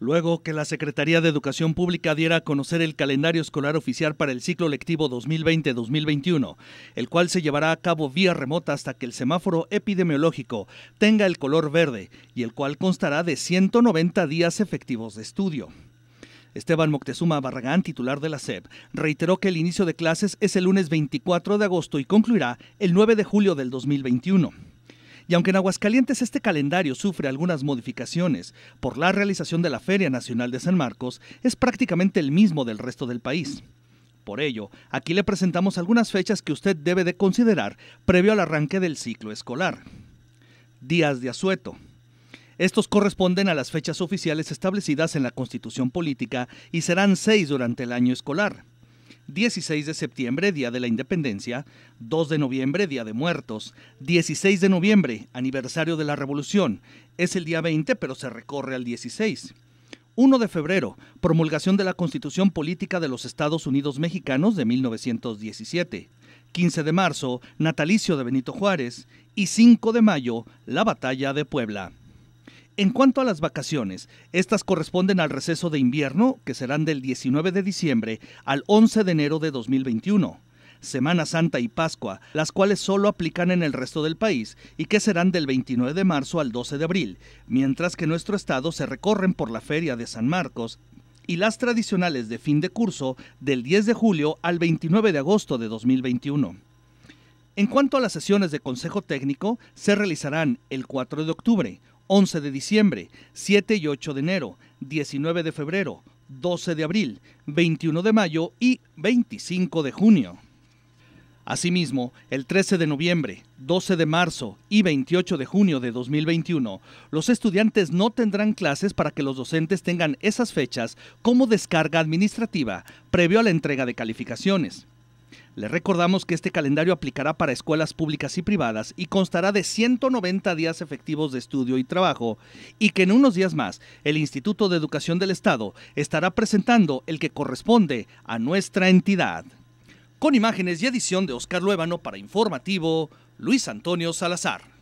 Luego que la Secretaría de Educación Pública diera a conocer el calendario escolar oficial para el ciclo lectivo 2020-2021, el cual se llevará a cabo vía remota hasta que el semáforo epidemiológico tenga el color verde y el cual constará de 190 días efectivos de estudio. Esteban Moctezuma Barragán, titular de la SEP, reiteró que el inicio de clases es el lunes 24 de agosto y concluirá el 9 de julio del 2021. Y aunque en Aguascalientes este calendario sufre algunas modificaciones por la realización de la Feria Nacional de San Marcos, es prácticamente el mismo del resto del país. Por ello, aquí le presentamos algunas fechas que usted debe de considerar previo al arranque del ciclo escolar. Días de asueto. Estos corresponden a las fechas oficiales establecidas en la Constitución Política y serán seis durante el año escolar. 16 de septiembre, Día de la Independencia, 2 de noviembre, Día de Muertos, 16 de noviembre, aniversario de la Revolución, es el día 20 pero se recorre al 16. 1 de febrero, promulgación de la Constitución Política de los Estados Unidos Mexicanos de 1917. 15 de marzo, natalicio de Benito Juárez. Y 5 de mayo, la Batalla de Puebla. En cuanto a las vacaciones, estas corresponden al receso de invierno, que serán del 19 de diciembre al 11 de enero de 2021. Semana Santa y Pascua, las cuales solo aplican en el resto del país y que serán del 29 de marzo al 12 de abril, mientras que nuestro estado se recorren por la Feria de San Marcos y las tradicionales de fin de curso del 10 de julio al 29 de agosto de 2021. En cuanto a las sesiones de Consejo Técnico, se realizarán el 4 de octubre, 11 de diciembre, 7 y 8 de enero, 19 de febrero, 12 de abril, 21 de mayo y 25 de junio. Asimismo, el 13 de noviembre, 12 de marzo y 28 de junio de 2021, los estudiantes no tendrán clases para que los docentes tengan esas fechas como descarga administrativa previo a la entrega de calificaciones. Les recordamos que este calendario aplicará para escuelas públicas y privadas y constará de 190 días efectivos de estudio y trabajo y que en unos días más el Instituto de Educación del Estado estará presentando el que corresponde a nuestra entidad. Con imágenes y edición de Oscar Luévano para Informativo, Luis Antonio Salazar.